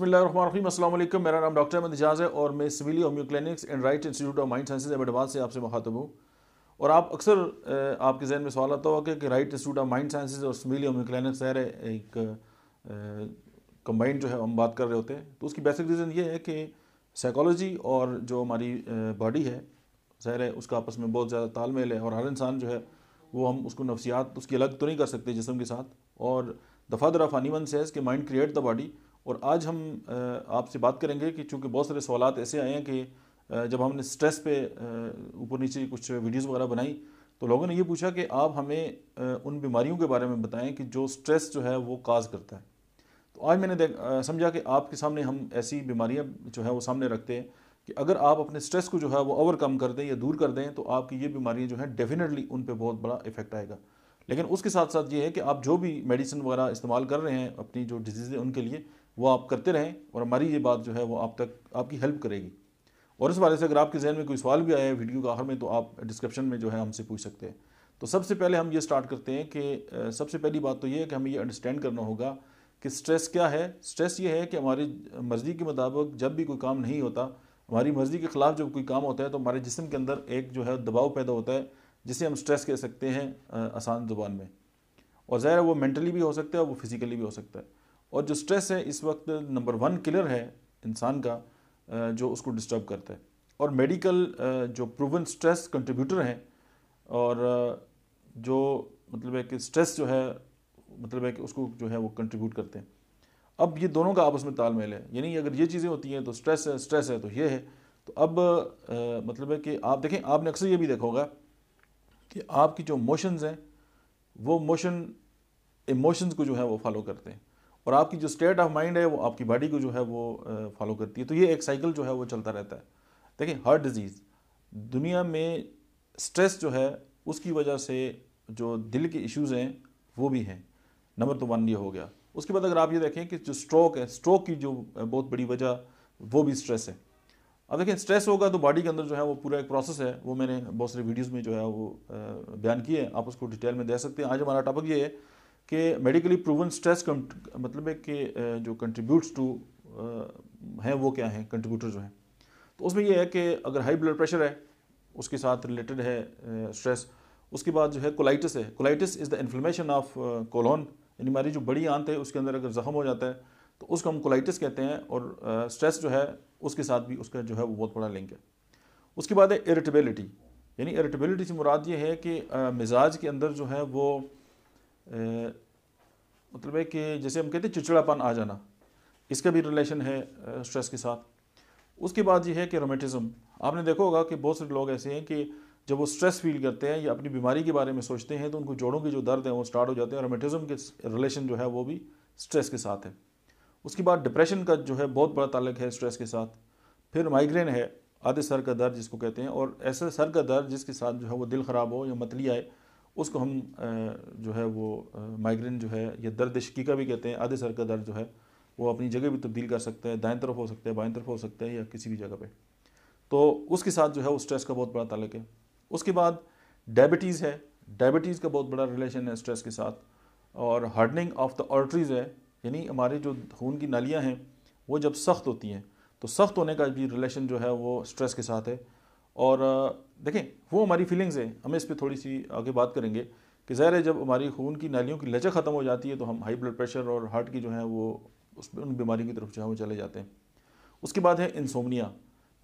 बसमीम अल्लाम मेरा नाम डॉक्टर अहमद एजाज है और मैं सिविली homeo clinics and Right Institute of Mind Sciences Ahmedabad से आपसे मुखातब हूँ और आप अक्सर आपके जहन में सवाल आता होगा कि Right Institute of Mind Sciences और सिविली होम्यो क्लिनिक्स है एक कम्बाइंड जो है हम बात कर रहे होते हैं तो उसकी बेसिक रीज़न ये है कि साइकोलॉजी और जो हमारी बॉडी है जहर है उसका आपस में बहुत ज़्यादा तालमेल है और हर इंसान जो है वो हम उसको नफसियात उसकी अलग तो नहीं कर सकते जिसम के साथ और दफ़ा दरा फ़ानीमन सेज कि माइंड क्रिएट द बॉडी और आज हम आपसे बात करेंगे कि चूँकि बहुत सारे सवाल ऐसे आए हैं कि जब हमने स्ट्रेस पे ऊपर नीचे कुछ वीडियोस वगैरह बनाई तो लोगों ने ये पूछा कि आप हमें उन बीमारियों के बारे में बताएं कि जो स्ट्रेस जो है वो काज करता है तो आज मैंने देख समझा कि आपके सामने हम ऐसी बीमारियाँ जो है वो सामने रखते हैं कि अगर आप अपने स्ट्रेस को जो है वो ओवरकम कर दें या दूर कर दें तो आपकी ये बीमारियाँ जो हैं डेफिनेटली उन पर बहुत बड़ा इफेक्ट आएगा लेकिन उसके साथ साथ ये है कि आप जो भी मेडिसिन वगैरह इस्तेमाल कर रहे हैं अपनी जो डिजीज़ें उनके लिए वो आप करते रहें और हमारी ये बात जो है वो आप तक आपकी हेल्प करेगी और इस बारे से अगर आपके जहन में कोई सवाल भी आया है वीडियो के आखिर में तो आप डिस्क्रिप्शन में जो है हमसे पूछ सकते हैं तो सबसे पहले हम ये स्टार्ट करते हैं कि सबसे पहली बात तो ये है कि हमें ये अंडरस्टैंड करना होगा कि स्ट्रेस क्या है स्ट्रेस ये है कि हमारी मर्ज़ी के मुताबिक जब भी कोई काम नहीं होता हमारी मर्ज़ी के ख़िलाफ़ जब कोई काम होता है तो हमारे जिसम के अंदर एक जो है दबाव पैदा होता है जिसे हम स्ट्रेस कह सकते हैं आसान ज़ुबान में और ज़ाहिर है वो मेंटली भी हो सकता है वो फिज़िकली भी हो सकता है और जो स्ट्रेस है इस वक्त नंबर वन किलर है इंसान का जो उसको डिस्टर्ब करता है और मेडिकल जो प्रूवन स्ट्रेस कंट्रीब्यूटर हैं और जो मतलब है कि स्ट्रेस जो है मतलब है कि उसको जो है वो कंट्रीब्यूट करते हैं अब ये दोनों का आपस में तालमेल है यानी अगर ये चीज़ें होती हैं तो स्ट्रेस है स्ट्रेस है तो ये है तो अब आ, मतलब है कि आप देखें आपने अक्सर ये भी देखा होगा कि आपकी जो मोशंस हैं वो मोशन इमोशंस को जो है वो फॉलो करते हैं और आपकी जो स्टेट ऑफ माइंड है वो आपकी बॉडी को जो है वो फॉलो करती है तो ये एक साइकिल जो है वो चलता रहता है देखिए हार्ट डिज़ीज़ दुनिया में स्ट्रेस जो है उसकी वजह से जो दिल के इश्यूज़ हैं वो भी हैं नंबर तो वन ये हो गया उसके बाद अगर आप ये देखें कि जो स्ट्रोक है स्ट्रोक की जो बहुत बड़ी वजह वो भी स्ट्रेस है अब देखें स्ट्रेस होगा तो बॉडी के अंदर जो है वो पूरा एक प्रोसेस है वो मैंने बहुत सारे वीडियोज़ में जो है वो बयान किए हैं आप उसको डिटेल में दे सकते हैं आज हमारा टॉपिक ये है कि मेडिकली प्रूवन स्ट्रेस मतलब है कि जो कंट्रीब्यूट्स टू हैं वो क्या हैं कंट्रीब्यूटर जो हैं तो उसमें यह है कि अगर हाई ब्लड प्रेशर है उसके साथ रिलेटेड है स्ट्रेस उसके बाद जो है कोलाइटिस है colitis is the inflammation of colon यानी हमारी जो बड़ी आंत है उसके अंदर अगर ज़ख्म हो जाता है तो उसको हम कोलाइटिस कहते हैं और स्ट्रेस जो है उसके साथ भी उसका जो है वो बहुत बड़ा लिंक है उसके बाद है इरिटेबिलिटी यानी इरिटेबिलिटी से मुराद ये है कि मिजाज के अंदर जो है वो मतलब है कि जैसे हम कहते हैं चिचड़ापन आ जाना इसका भी रिलेशन है स्ट्रेस के साथ उसके बाद ये है कि रोमेटिज़म आपने देखा होगा कि बहुत सारे लोग ऐसे हैं कि जब वो स्ट्रेस फील करते हैं या अपनी बीमारी के बारे में सोचते हैं तो उनको जोड़ों के जो दर्द हैं वो स्टार्ट हो जाते हैं रोमेटिज़म के रिलेशन जो है वो भी स्ट्रेस के साथ है उसके बाद डिप्रेशन का जो है बहुत बड़ा ताल्लक है स्ट्रेस के साथ फिर माइग्रेन है आधे सर का दर्द जिसको कहते हैं और ऐसे सर का दर्द जिसके साथ जो है वो दिल ख़राब हो या मतली आए उसको हम जो है वो माइग्रेन जो है या दर्द शिकीका भी कहते हैं आधे सर का दर्द जो है वो अपनी जगह भी तब्दील कर सकते हैं दाएं तरफ हो सकते हैं बाएं तरफ हो सकता है या किसी भी जगह पे तो उसके साथ जो है वो स्ट्रेस का बहुत बड़ा ताल्लुक है उसके बाद डायबिटीज़ है डायबिटीज़ का बहुत बड़ा रिलेशन है स्ट्रेस के साथ और हार्डनिंग ऑफ द ऑर्टरीज़ है यानी हमारे जो खून की नालियाँ हैं वो जब सख्त होती हैं तो सख्त होने का भी रिलेशन जो है वो स्ट्रेस के साथ है और देखें वो हमारी फीलिंग्स हैं हमें इस पर थोड़ी सी आगे बात करेंगे कि ज़ाहिर है जब हमारी खून की नालियों की लचक ख़त्म हो जाती है तो हम हाई ब्लड प्रेशर और हार्ट की जो है वो उस उन बीमारी की तरफ जो है वो चले जाते हैं उसके बाद है इंसोमनिया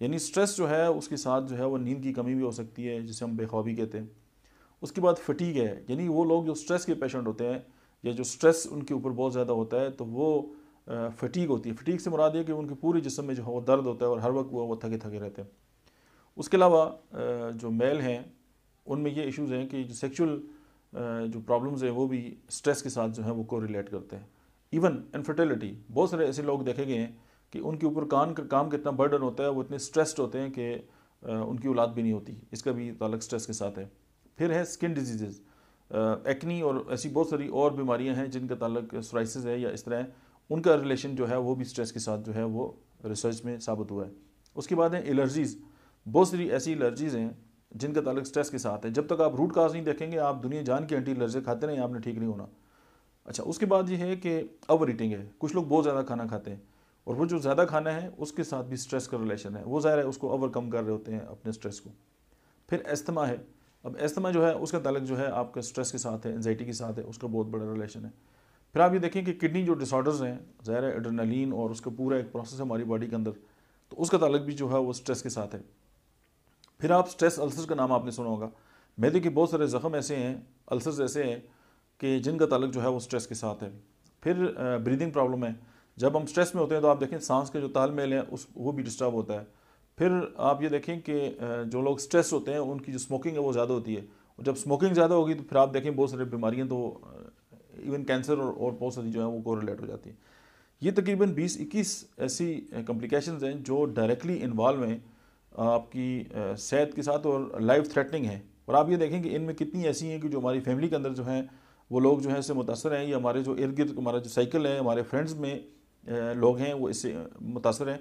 यानी स्ट्रेस जो है उसके साथ जो है वो नींद की कमी भी हो सकती है जिसे हम बेखौबी कहते हैं उसके बाद फटीक है यानी वो लोग जो स्ट्रेस के पेशेंट होते हैं या जो स्ट्रेस उनके ऊपर बहुत ज़्यादा होता है तो वो फटीक होती है फटीक से मुराद ये कि उनके पूरे जिसम में जो है वो दर्द होता है और हर वक्त वो वो थके थके रहते हैं उसके अलावा जो मेल हैं उनमें ये इश्यूज़ हैं कि जो सेक्चुअल जो प्रॉब्लम्स हैं वो भी स्ट्रेस के साथ जो है वो को रिलेट करते हैं इवन इनफर्टिलिटी बहुत सारे ऐसे लोग देखे गए हैं कि उनके ऊपर कान का काम कितना बर्डन होता है वो इतने स्ट्रेस्ड होते हैं कि उनकी औलाद भी नहीं होती इसका भी ताल्लक स्ट्रेस के साथ है फिर है स्किन डिजीज़ एक्नी और ऐसी बहुत सारी और बीमारियां हैं जिनका तलक सराइसिस है या इस तरह उनका रिलेशन जो है वो भी स्ट्रेस के साथ जो है वो रिसर्च में साबित हुआ है उसके बाद है एलर्जीज़ बहुत सारी ऐसी एलर्जीज़ हैं जिनका तल्लक स्ट्रेस के साथ है जब तक आप रूट काज नहीं देखेंगे आप दुनिया जान के एंटी एलर्जी खाते रहें आपने ठीक नहीं होना अच्छा उसके बाद ये है कि ओवर ईटिंग है कुछ लोग बहुत ज़्यादा खाना खाते हैं और वो जो ज़्यादा खाना है उसके साथ भी स्ट्रेस का रिलेशन है वो ज़ाहिर है उसको ओवरकम कर रहे होते हैं अपने स्ट्रेस को फिर अस्थमा है अब अस्थमा जो है उसका तलक जो है आपका स्ट्रेस के साथ है एनजाइटी के साथ है उसका बहुत बड़ा रिलेशन है फिर आप ये देखें कि किडनी जो डिसऑर्डर्स हैं ज़ाहिर है और उसका पूरा एक प्रोसेस है हमारी बॉडी के अंदर तो उसका तलक भी जो है वो स्ट्रेस के साथ है फिर आप स्ट्रेस अल्सर का नाम आपने सुना होगा मैदे के बहुत सारे ज़ख़म ऐसे हैं अल्सर ऐसे हैं कि जिनका तलक जो है वो स्ट्रेस के साथ है फिर ब्रीदिंग प्रॉब्लम है जब हम स्ट्रेस में होते हैं तो आप देखें सांस के जो तालमेल हैं उस वो भी डिस्टर्ब होता है फिर आप ये देखें कि जो लोग स्ट्रेस होते हैं उनकी जो स्मोकिंग है वो ज़्यादा होती है जब स्मोकिंग ज़्यादा होगी तो फिर आप देखें बहुत सारी बीमारियाँ तो इवन कैंसर और और बहुत सारी जो है वो कोरिलेट हो जाती हैं ये तकरीबन 20-21 ऐसी कम्प्लिकेशन हैं जो डायरेक्टली इन्वॉल्व हैं आपकी सेहत के साथ और लाइफ थ्रेटनिंग है और आप ये देखें कि इनमें कितनी ऐसी हैं कि जो हमारी फैमिली के अंदर जो हैं वो लोग जो हैं इससे मुतासर हैं या हमारे जो इर्द गिर्द हमारा जो साइकिल है हमारे फ्रेंड्स में लोग हैं वो इससे मुतासर हैं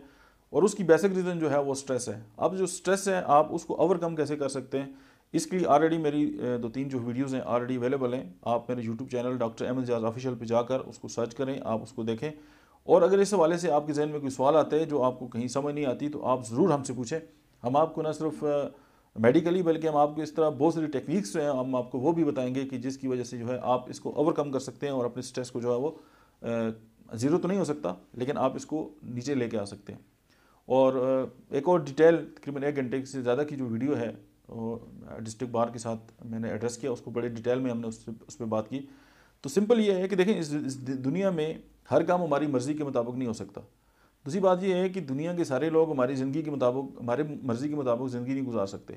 और उसकी बेसिक रीज़न जो है वो स्ट्रेस है अब जो स्ट्रेस है आप उसको ओवरकम कैसे कर सकते हैं इसके लिए ऑलरेडी मेरी दो तीन जो वीडियोज़ हैं ऑलरेडी अवेलेबल हैं आप मेरे YouTube channel doctor M L official पर जाकर उसको सर्च करें आप उसको देखें और अगर इस हवाले से आपके जहन में कोई सवाल आता है जो आपको कहीं समझ नहीं आती तो आप ज़रूर हमसे पूछें हम आपको ना सिर्फ मेडिकली बल्कि हम आपको इस तरह बहुत सारी टेक्निक्स जो हैं हम आपको वो भी बताएंगे कि जिसकी वजह से जो है आप इसको ओवरकम कर सकते हैं और अपने स्ट्रेस को जो है वो ज़ीरो तो नहीं हो सकता लेकिन आप इसको नीचे लेके आ सकते हैं और एक और डिटेल तकरीबन एक घंटे से ज़्यादा की जो वीडियो है डिस्ट्रिक्ट बार के साथ मैंने एड्रेस किया उसको बड़े डिटेल में हमने उस उस पर बात की तो सिंपल ये है कि देखें इस दुनिया में हर काम हमारी मर्ज़ी के मुताबिक नहीं हो सकता दूसरी बात यह है कि दुनिया के सारे लोग हमारी ज़िंदगी के मुताबिक हमारे मर्ज़ी के मुताबिक ज़िंदगी नहीं गुजार सकते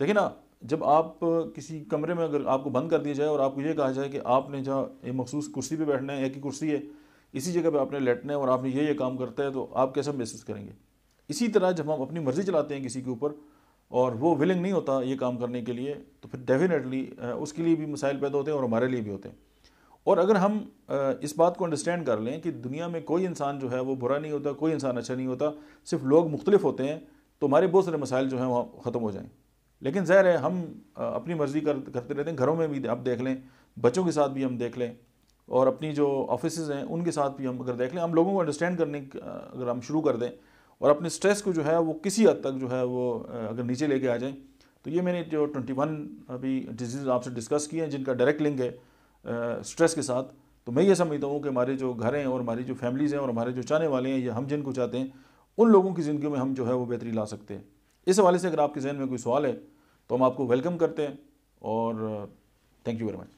देखिए ना जब आप किसी कमरे में अगर आपको बंद कर दिया जाए और आपको ये कहा जाए कि आपने जहाँ एक मखसूस कुर्सी पर बैठना है एक ही कुर्सी है इसी जगह पर आपने लेटना है और आपने ये ये काम करता है तो आप कैसे महसूस करेंगे इसी तरह जब हम अपनी मर्ज़ी चलाते हैं किसी के ऊपर और वो विलिंग नहीं होता ये काम करने के लिए तो फिर डेफिनेटली उसके लिए भी मसाइल पैदा होते हैं और हमारे लिए भी होते हैं और अगर हम इस बात को अंडरस्टैंड कर लें कि दुनिया में कोई इंसान जो है वो बुरा नहीं होता कोई इंसान अच्छा नहीं होता सिर्फ लोग मुख्तलिफ होते हैं तो हमारे बहुत सारे मसाइल जो हैं वह ख़त्म हो जाएँ लेकिन ज़ाहिर है हम अपनी मर्ज़ी कर करते रहते हैं घरों में भी आप देख लें बच्चों के साथ भी हम देख लें और अपनी जो ऑफिस हैं उनके साथ भी हम अगर देख लें हम लोगों को अंडरस्टैंड करने अगर हम शुरू कर दें और अपने स्ट्रेस को जो है वो किसी हद तक जो है वो अगर नीचे लेके आ जाएँ तो ये मैंने जो ट्वेंटी वन अभी डिजीज़ आपसे डिस्कस किए हैं जिनका डायरेक्ट लिंक है स्ट्रेस के साथ तो मैं ये समझता हूँ कि हमारे जो घर हैं और हमारी जो फैमिलीज़ हैं और हमारे जो चाहने वाले हैं या हम जिनको चाहते हैं उन लोगों की ज़िंदगी में हम जो है वो बेहतरी ला सकते हैं इस हवाले से अगर आपके जहन में कोई सवाल है तो हम आपको वेलकम करते हैं और थैंक यू वेरी मच